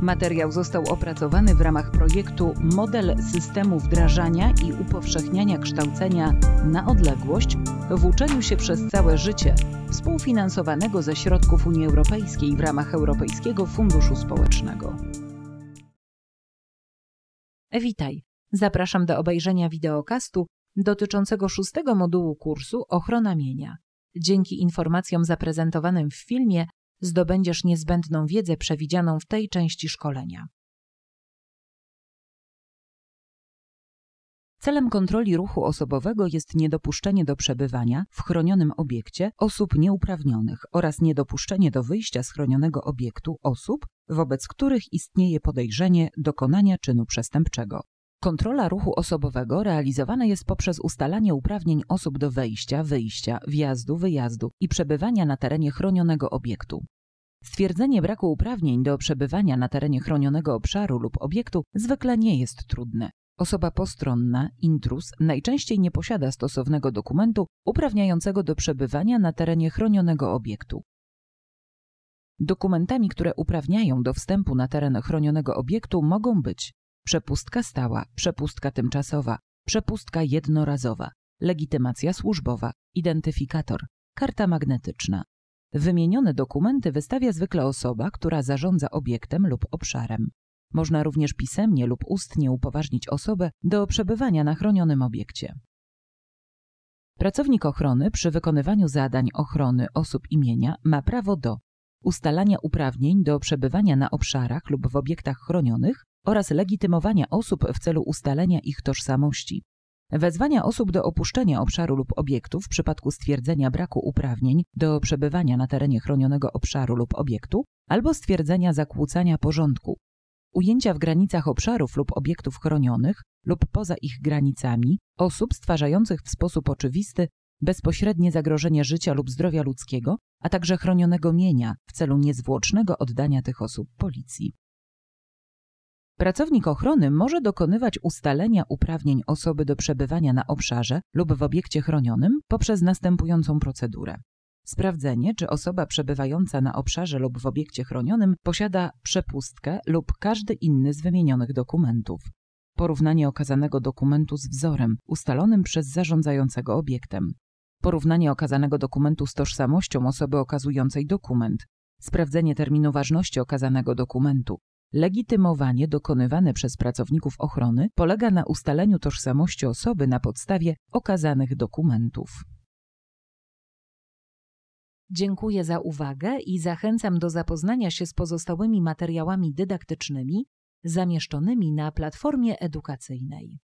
Materiał został opracowany w ramach projektu Model systemu wdrażania i upowszechniania kształcenia na odległość w uczeniu się przez całe życie, współfinansowanego ze środków Unii Europejskiej w ramach Europejskiego Funduszu Społecznego. Witaj. Zapraszam do obejrzenia wideokastu dotyczącego szóstego modułu kursu Ochrona mienia. Dzięki informacjom zaprezentowanym w filmie zdobędziesz niezbędną wiedzę przewidzianą w tej części szkolenia. Celem kontroli ruchu osobowego jest niedopuszczenie do przebywania w chronionym obiekcie osób nieuprawnionych oraz niedopuszczenie do wyjścia z chronionego obiektu osób, wobec których istnieje podejrzenie dokonania czynu przestępczego. Kontrola ruchu osobowego realizowana jest poprzez ustalanie uprawnień osób do wejścia, wyjścia, wjazdu, wyjazdu i przebywania na terenie chronionego obiektu. Stwierdzenie braku uprawnień do przebywania na terenie chronionego obszaru lub obiektu zwykle nie jest trudne. Osoba postronna, intrus, najczęściej nie posiada stosownego dokumentu uprawniającego do przebywania na terenie chronionego obiektu. Dokumentami, które uprawniają do wstępu na teren chronionego obiektu mogą być przepustka stała, przepustka tymczasowa, przepustka jednorazowa, legitymacja służbowa, identyfikator, karta magnetyczna. Wymienione dokumenty wystawia zwykle osoba, która zarządza obiektem lub obszarem. Można również pisemnie lub ustnie upoważnić osobę do przebywania na chronionym obiekcie. Pracownik ochrony przy wykonywaniu zadań ochrony osób imienia ma prawo do ustalania uprawnień do przebywania na obszarach lub w obiektach chronionych oraz legitymowania osób w celu ustalenia ich tożsamości. Wezwania osób do opuszczenia obszaru lub obiektu w przypadku stwierdzenia braku uprawnień do przebywania na terenie chronionego obszaru lub obiektu albo stwierdzenia zakłócania porządku. Ujęcia w granicach obszarów lub obiektów chronionych lub poza ich granicami osób stwarzających w sposób oczywisty bezpośrednie zagrożenie życia lub zdrowia ludzkiego, a także chronionego mienia w celu niezwłocznego oddania tych osób policji. Pracownik ochrony może dokonywać ustalenia uprawnień osoby do przebywania na obszarze lub w obiekcie chronionym poprzez następującą procedurę. Sprawdzenie, czy osoba przebywająca na obszarze lub w obiekcie chronionym posiada przepustkę lub każdy inny z wymienionych dokumentów. Porównanie okazanego dokumentu z wzorem ustalonym przez zarządzającego obiektem. Porównanie okazanego dokumentu z tożsamością osoby okazującej dokument. Sprawdzenie terminu ważności okazanego dokumentu. Legitymowanie dokonywane przez pracowników ochrony polega na ustaleniu tożsamości osoby na podstawie okazanych dokumentów. Dziękuję za uwagę i zachęcam do zapoznania się z pozostałymi materiałami dydaktycznymi zamieszczonymi na platformie edukacyjnej.